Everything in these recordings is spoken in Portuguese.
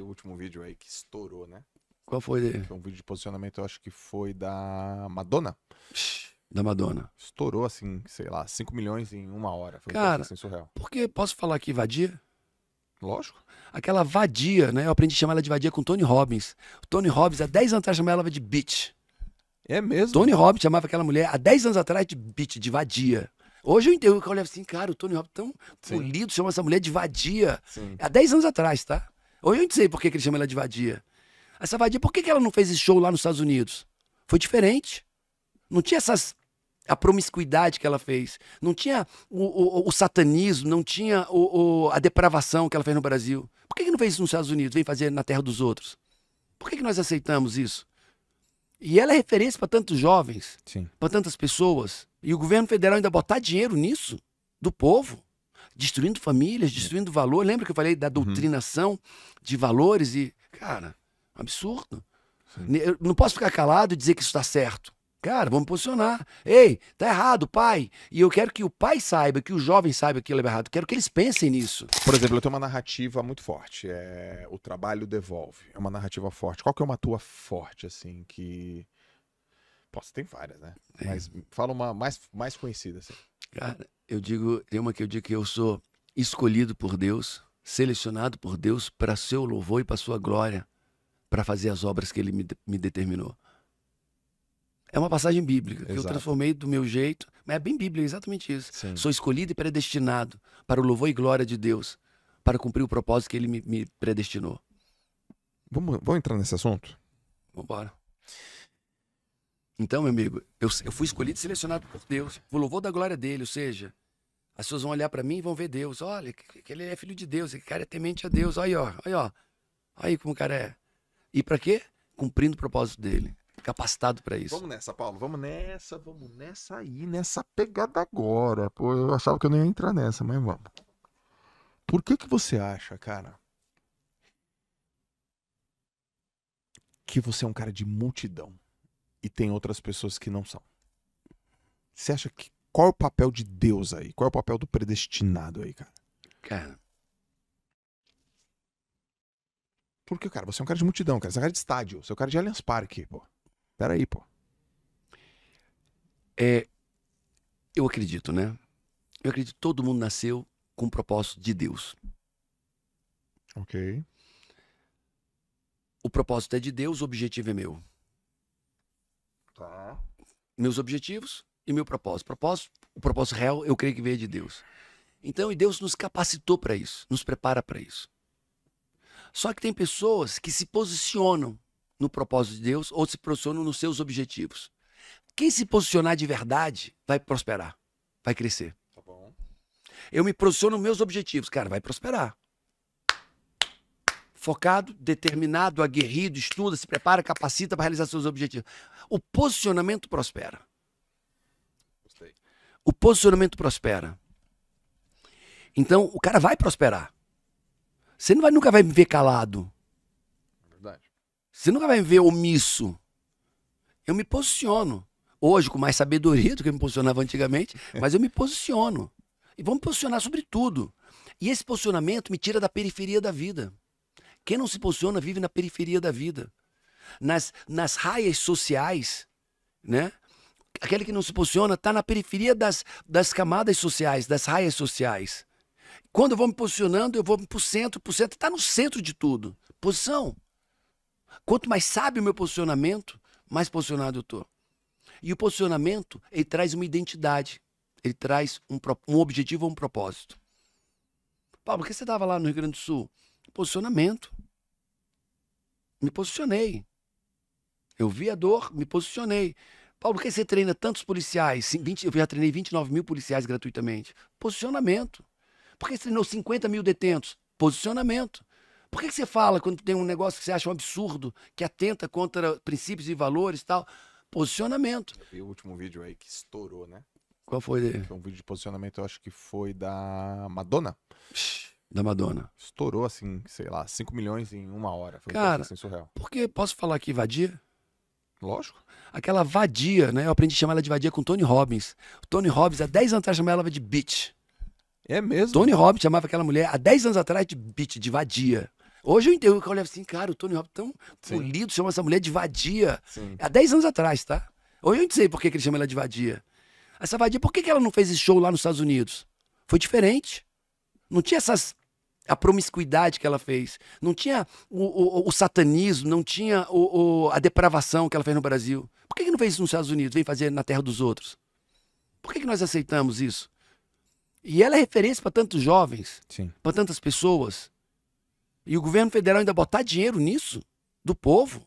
o último vídeo aí que estourou, né? Qual foi ele? Foi é um vídeo de posicionamento, eu acho que foi da Madonna. Da Madonna. Estourou, assim, sei lá, 5 milhões em uma hora. Foi Cara, assim, surreal. porque posso falar aqui vadia? Lógico. Aquela vadia, né? Eu aprendi a chamar ela de vadia com o Tony Robbins. O Tony Robbins, há 10 anos atrás, chamava ela de bitch. É mesmo? Tony Robbins chamava aquela mulher há 10 anos atrás de bitch, de vadia. Hoje eu entendo que eu olho assim, cara, o Tony Robbins é tão polido, chama essa mulher de vadia. Sim. Há 10 anos atrás, tá? Ou eu não sei por que, que ele chama ela de vadia. Essa vadia, por que, que ela não fez esse show lá nos Estados Unidos? Foi diferente. Não tinha essas a promiscuidade que ela fez, não tinha o, o, o satanismo, não tinha o, a depravação que ela fez no Brasil. Por que, que não fez isso nos Estados Unidos? Vem fazer na terra dos outros. Por que, que nós aceitamos isso? E ela é referência para tantos jovens, para tantas pessoas. E o governo federal ainda botar dinheiro nisso, do povo destruindo famílias, uhum. destruindo valor. Lembra que eu falei da uhum. doutrinação uhum. de valores e, cara, absurdo. Eu não posso ficar calado e dizer que isso está certo. Cara, vamos posicionar. Ei, tá errado, pai. E eu quero que o pai saiba, que o jovem saiba que ele é errado. Quero que eles pensem nisso. Por exemplo, eu tenho uma narrativa muito forte. É o trabalho devolve. É uma narrativa forte. Qual que é uma tua forte, assim, que. Posso, tem várias, né? É. Mas fala uma mais, mais conhecida, assim. Cara, eu digo, tem uma que eu digo que eu sou escolhido por Deus, selecionado por Deus para seu louvor e para sua glória, para fazer as obras que ele me, me determinou. É uma passagem bíblica Exato. que eu transformei do meu jeito, mas é bem bíblica, é exatamente isso. Sim. Sou escolhido e predestinado para o louvor e glória de Deus, para cumprir o propósito que ele me, me predestinou. Vamos, vamos entrar nesse assunto? embora. Então, meu amigo, eu, eu fui escolhido e selecionado por Deus, o louvor da glória dele, ou seja, as pessoas vão olhar para mim e vão ver Deus. Olha, ele é filho de Deus, aquele cara é temente a Deus. Aí, ó, aí, ó. Aí como o cara é. E para quê? Cumprindo o propósito dele. Capacitado para isso. Vamos nessa, Paulo. Vamos nessa, vamos nessa aí, nessa pegada agora. Pô, eu achava que eu não ia entrar nessa, mas vamos. Por que que você acha, cara, que você é um cara de multidão e tem outras pessoas que não são? Você acha que qual é o papel de Deus aí? Qual é o papel do predestinado aí, cara? Cara. Porque, cara, você é um cara de multidão, cara. Você é um cara de estádio. Você é um cara de Allianz Parque, pô. Peraí, pô. É, eu acredito, né? Eu acredito que todo mundo nasceu com o propósito de Deus. Ok. O propósito é de Deus, o objetivo é meu. Tá. Meus objetivos e meu propósito. propósito. O propósito real, eu creio que veio de Deus. Então, e Deus nos capacitou para isso, nos prepara para isso. Só que tem pessoas que se posicionam no propósito de Deus ou se posicionam nos seus objetivos. Quem se posicionar de verdade vai prosperar, vai crescer. Tá bom. Eu me posiciono nos meus objetivos, cara, vai prosperar. Focado, determinado, aguerrido, estuda, se prepara, capacita para realizar seus objetivos. O posicionamento prospera. O posicionamento prospera. Então, o cara vai prosperar. Você não vai, nunca vai me ver calado. Verdade. Você nunca vai me ver omisso. Eu me posiciono. Hoje, com mais sabedoria do que eu me posicionava antigamente, mas eu me posiciono. E vamos posicionar sobre tudo. E esse posicionamento me tira da periferia da vida. Quem não se posiciona vive na periferia da vida. Nas, nas raias sociais, né? aquele que não se posiciona está na periferia das, das camadas sociais, das raias sociais. Quando eu vou me posicionando, eu vou para o centro, para o centro está no centro de tudo. Posição. Quanto mais sabe o meu posicionamento, mais posicionado eu estou. E o posicionamento, ele traz uma identidade. Ele traz um, um objetivo ou um propósito. Paulo, por que você estava lá no Rio Grande do Sul? Posicionamento. Me posicionei. Eu vi a dor, me posicionei. Paulo, por que você treina tantos policiais? 20, eu já treinei 29 mil policiais gratuitamente. Posicionamento. Por que você treinou 50 mil detentos? Posicionamento. Por que você fala quando tem um negócio que você acha um absurdo, que atenta contra princípios e valores e tal? Posicionamento. E o último vídeo aí que estourou, né? Qual foi ele? É um vídeo de posicionamento, eu acho que foi da Madonna. Da Madonna. Estourou, assim, sei lá, 5 milhões em uma hora. Foi Cara, um assim, surreal. Porque, posso falar que invadir? Lógico. Aquela vadia, né? Eu aprendi a chamar ela de vadia com Tony Robbins. O Tony Robbins, há 10 anos atrás, chamava ela de bitch. É mesmo? Tony Robbins chamava aquela mulher há 10 anos atrás de bitch, de vadia. Hoje eu entendo que eu olho assim, cara, o Tony Robbins é tão Sim. polido, chama essa mulher de vadia. Sim. Há 10 anos atrás, tá? Hoje eu não sei por que, ele chama ela de vadia. Essa vadia, por que, que ela não fez esse show lá nos Estados Unidos? Foi diferente. Não tinha essas a promiscuidade que ela fez, não tinha o, o, o satanismo, não tinha o, a depravação que ela fez no Brasil. Por que, que não fez isso nos Estados Unidos? Vem fazer na terra dos outros. Por que, que nós aceitamos isso? E ela é referência para tantos jovens, para tantas pessoas. E o governo federal ainda botar dinheiro nisso, do povo,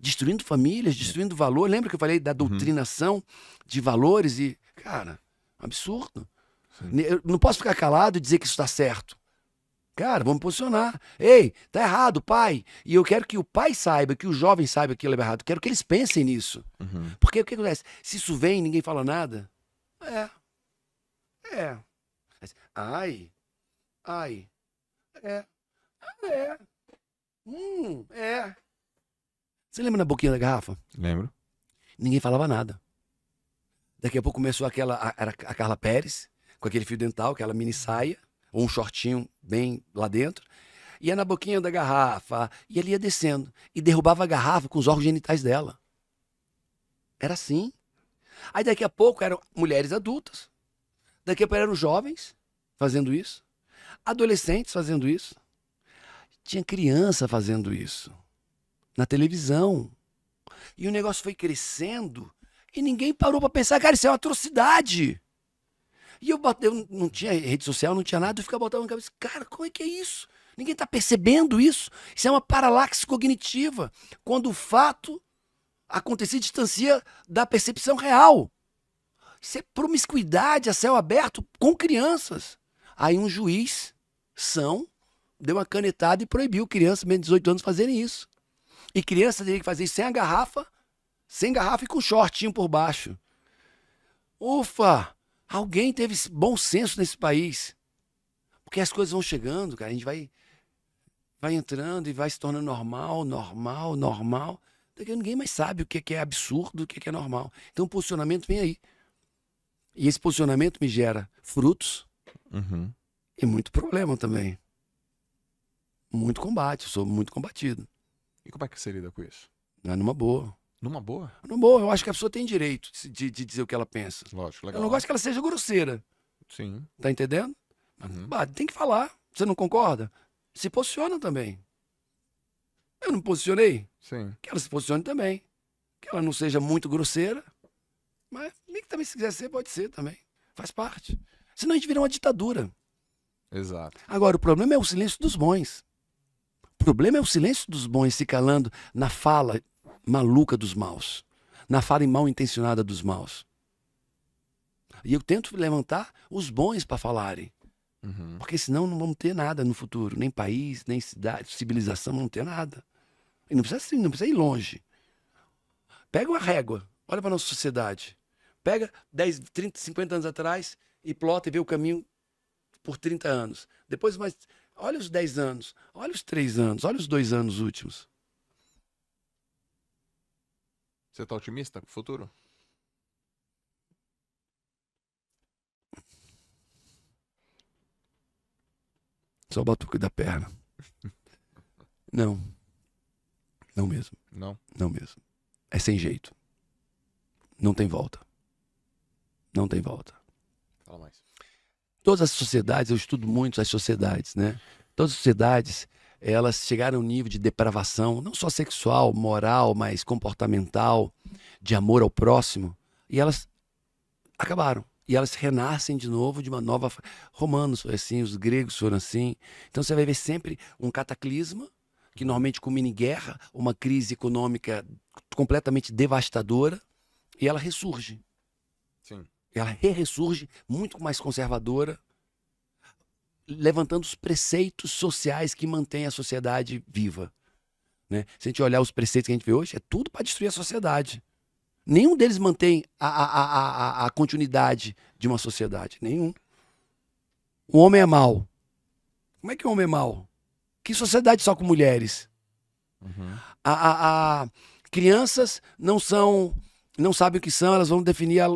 destruindo famílias, é. destruindo valor. Lembra que eu falei da uhum. doutrinação uhum. de valores? E, cara, absurdo. Sim. Eu não posso ficar calado e dizer que isso está certo. Cara, vamos posicionar. Ei, tá errado, pai. E eu quero que o pai saiba, que o jovem saiba que ele é errado. Quero que eles pensem nisso. Uhum. Porque o que acontece? Se isso vem ninguém fala nada, é. É. Ai. Ai. É. É. Hum, é. Você lembra na boquinha da garrafa? Lembro. Ninguém falava nada. Daqui a pouco começou aquela. era a Carla Pérez, com aquele fio dental, aquela mini saia ou um shortinho bem lá dentro, ia na boquinha da garrafa, e ele ia descendo, e derrubava a garrafa com os órgãos genitais dela. Era assim. Aí daqui a pouco eram mulheres adultas, daqui a pouco eram jovens fazendo isso, adolescentes fazendo isso, tinha criança fazendo isso, na televisão. E o negócio foi crescendo e ninguém parou para pensar, cara, isso é uma atrocidade. E eu, eu não tinha rede social, não tinha nada, eu ficava botando na cabeça, cara, como é que é isso? Ninguém está percebendo isso. Isso é uma paralaxe cognitiva. Quando o fato acontecer distancia da percepção real. Isso é promiscuidade a céu aberto com crianças. Aí um juiz são deu uma canetada e proibiu crianças menos de 18 anos fazerem isso. E criança teria que fazer isso sem a garrafa, sem garrafa e com shortinho por baixo. Ufa! Alguém teve bom senso nesse país. Porque as coisas vão chegando, cara. A gente vai, vai entrando e vai se tornando normal, normal, normal. Daqui ninguém mais sabe o que é, é absurdo, o é que é normal. Então o posicionamento vem aí. E esse posicionamento me gera frutos uhum. e muito problema também. Muito combate, eu sou muito combatido. E como é que você lida com isso? Não é numa boa. Numa boa? Numa boa. Eu acho que a pessoa tem direito de, de dizer o que ela pensa. Lógico, legal. Eu não gosto que ela seja grosseira. Sim. Tá entendendo? Uhum. Bah, tem que falar. Você não concorda? Se posiciona também. Eu não posicionei? Sim. Que ela se posicione também. Que ela não seja muito grosseira. Mas nem que também, se quiser ser, pode ser também. Faz parte. Senão a gente vira uma ditadura. Exato. Agora, o problema é o silêncio dos bons. O problema é o silêncio dos bons se calando na fala maluca dos maus, na fala mal intencionada dos maus. E eu tento levantar os bons para falarem. Uhum. Porque senão não vamos ter nada no futuro. Nem país, nem cidade, civilização, não ter nada. E não precisa, não precisa ir longe. Pega uma régua, olha para nossa sociedade. Pega 10, 30, 50 anos atrás e plota e vê o caminho por 30 anos. Depois mais. Olha os 10 anos, olha os 3 anos, olha os dois anos últimos. Você tá otimista com o futuro? Só batuque da perna. Não. Não mesmo. Não? Não mesmo. É sem jeito. Não tem volta. Não tem volta. Fala mais. Todas as sociedades, eu estudo muito as sociedades, né? Todas as sociedades elas chegaram a um nível de depravação, não só sexual, moral, mas comportamental, de amor ao próximo, e elas acabaram. E elas renascem de novo de uma nova. Romanos foi assim, os gregos foram assim. Então você vai ver sempre um cataclisma, que normalmente culmina em guerra, uma crise econômica completamente devastadora, e ela ressurge. Sim. Ela re ressurge muito mais conservadora, levantando os preceitos sociais que mantêm a sociedade viva. Né? Se a gente olhar os preceitos que a gente vê hoje, é tudo para destruir a sociedade. Nenhum deles mantém a, a, a, a, continuidade de uma sociedade. Nenhum. O homem é mau. Como é que o homem é mau? Que sociedade só com mulheres? Uhum. A, a, crianças não são, não sabem o que são, elas vão definir a...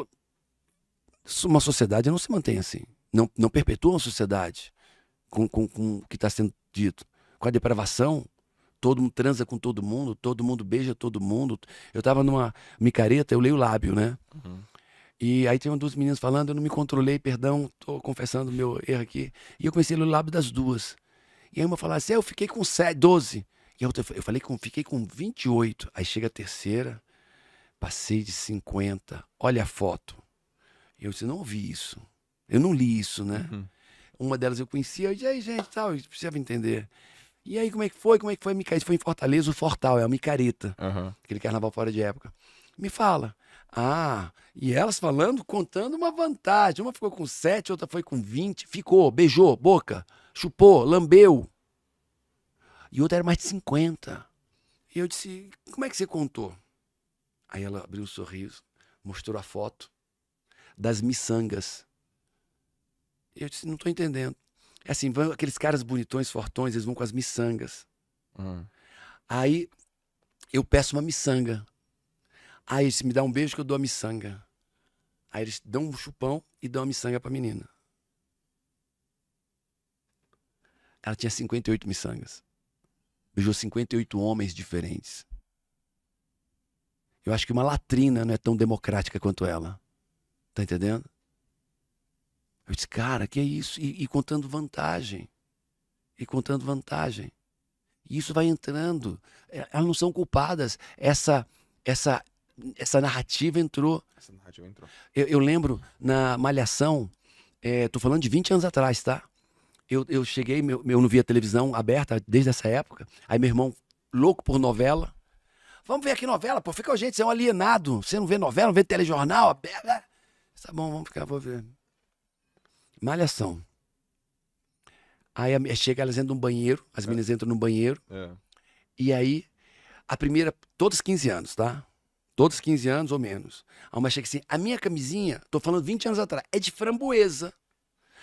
uma sociedade não se mantém assim, não, não perpetua uma sociedade com, com, com o que está sendo dito. Com a depravação, todo mundo transa com todo mundo, todo mundo beija todo mundo. Eu estava numa micareta, eu leio o lábio, né? Uhum. E aí tem um dos meninos falando, eu não me controlei, perdão, tô confessando meu erro aqui. E eu comecei a ler o lábio das duas. E aí uma falava assim, ah, eu fiquei com 12. E a outra, eu falei que fiquei com 28. Aí chega a terceira, passei de 50. Olha a foto. Eu disse, não ouvi isso. Eu não li isso, né? Uhum. Uma delas eu conhecia, eu disse, aí, gente, tal, precisava entender. E aí, como é que foi? Como é que foi, Micaeta? Foi em Fortaleza, o Fortal, é a Micareta. Uhum. Aquele carnaval fora de época. Me fala. Ah, e elas falando, contando uma vantagem. Uma ficou com 7, outra foi com 20. Ficou, beijou, boca, chupou, lambeu. E outra era mais de 50. E eu disse, como é que você contou? Aí ela abriu um sorriso, mostrou a foto das miçangas eu disse, não tô entendendo. É assim, vão aqueles caras bonitões, fortões, eles vão com as miçangas. Uhum. Aí eu peço uma miçanga. Aí eles me dá um beijo que eu dou a miçanga. Aí eles dão um chupão e dão a miçanga pra menina. Ela tinha 58 miçangas. Beijou 58 homens diferentes. Eu acho que uma latrina não é tão democrática quanto ela. Tá entendendo? Eu disse, cara, que é isso? E, e contando vantagem. E contando vantagem. E isso vai entrando. É, elas não são culpadas. Essa, essa, essa narrativa entrou. Essa narrativa entrou. Eu, eu lembro na Malhação, estou é, falando de 20 anos atrás, tá? Eu, eu cheguei, meu, eu não via televisão aberta desde essa época. Aí meu irmão, louco por novela, vamos ver aqui novela, pô, fica com a gente, você é um alienado. Você não vê novela, não vê telejornal, pega. Né? Tá bom, vamos ficar, vou ver. Malhação. Aí chega elas entram no banheiro, as é. meninas entram no banheiro. É. E aí, a primeira, todos 15 anos, tá? Todos 15 anos ou menos. A uma chega assim, a minha camisinha, tô falando 20 anos atrás, é de framboesa.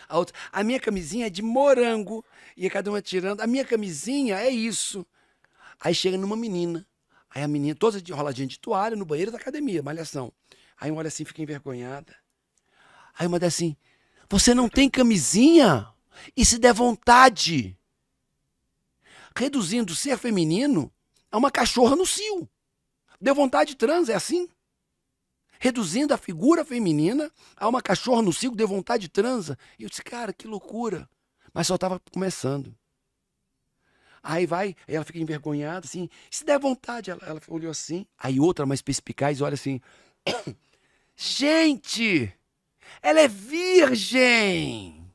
A, outra, a minha camisinha é de morango. E cada uma tirando, a minha camisinha é isso. Aí chega numa menina. Aí a menina, toda roladinha de toalha, no banheiro da academia, malhação. Aí uma olha assim, fica envergonhada. Aí uma dá assim, você não tem camisinha? E se der vontade? Reduzindo ser feminino a uma cachorra no cio. Deu vontade trans, é assim? Reduzindo a figura feminina a uma cachorra no cio, deu vontade transa. E eu disse, cara, que loucura. Mas só estava começando. Aí vai, aí ela fica envergonhada, assim. Se der vontade, ela, ela olhou assim. Aí outra mais perspicaz olha assim. Gente! Ela é virgem.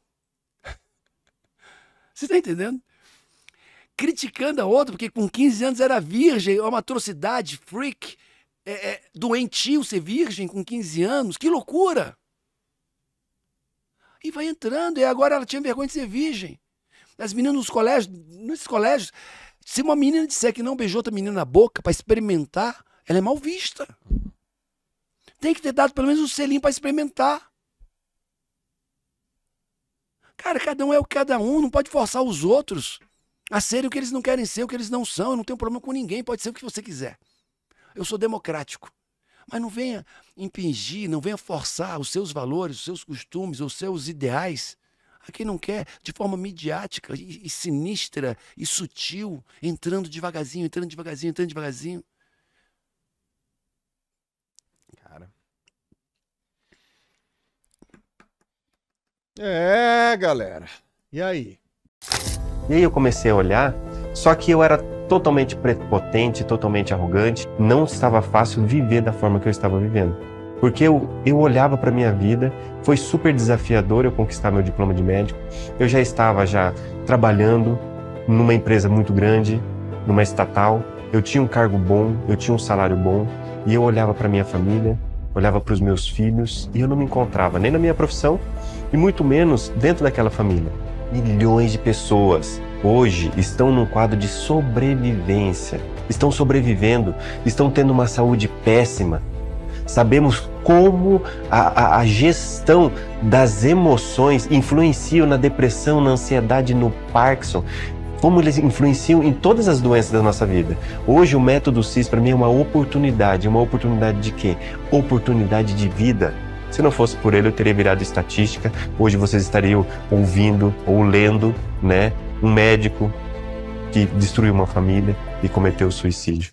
Você está entendendo? Criticando a outra, porque com 15 anos era virgem, é uma atrocidade, freak, é, é, doentio ser virgem com 15 anos, que loucura! E vai entrando, e agora ela tinha vergonha de ser virgem. As meninas nos colégios, nesses colégios, se uma menina disser que não beijou outra menina na boca para experimentar, ela é mal vista. Tem que ter dado pelo menos um selinho para experimentar. Cara, cada um é o cada um, não pode forçar os outros a serem o que eles não querem ser, o que eles não são. Eu não tenho problema com ninguém, pode ser o que você quiser. Eu sou democrático. Mas não venha impingir, não venha forçar os seus valores, os seus costumes, os seus ideais a quem não quer, de forma midiática e, e sinistra e sutil, entrando devagarzinho, entrando devagarzinho, entrando devagarzinho. É, galera. E aí? E aí eu comecei a olhar, só que eu era totalmente prepotente, totalmente arrogante. Não estava fácil viver da forma que eu estava vivendo. Porque eu, eu olhava para minha vida, foi super desafiador eu conquistar meu diploma de médico. Eu já estava já trabalhando numa empresa muito grande, numa estatal. Eu tinha um cargo bom, eu tinha um salário bom, e eu olhava para minha família, olhava para os meus filhos, e eu não me encontrava nem na minha profissão e muito menos dentro daquela família. Milhões de pessoas hoje estão num quadro de sobrevivência, estão sobrevivendo, estão tendo uma saúde péssima. Sabemos como a, a, a gestão das emoções influenciam na depressão, na ansiedade, no Parkinson, como eles influenciam em todas as doenças da nossa vida. Hoje o método CIS para mim é uma oportunidade, uma oportunidade de quê? Oportunidade de vida. Se não fosse por ele, eu teria virado estatística. Hoje vocês estariam ouvindo ou lendo, né, um médico que destruiu uma família e cometeu suicídio.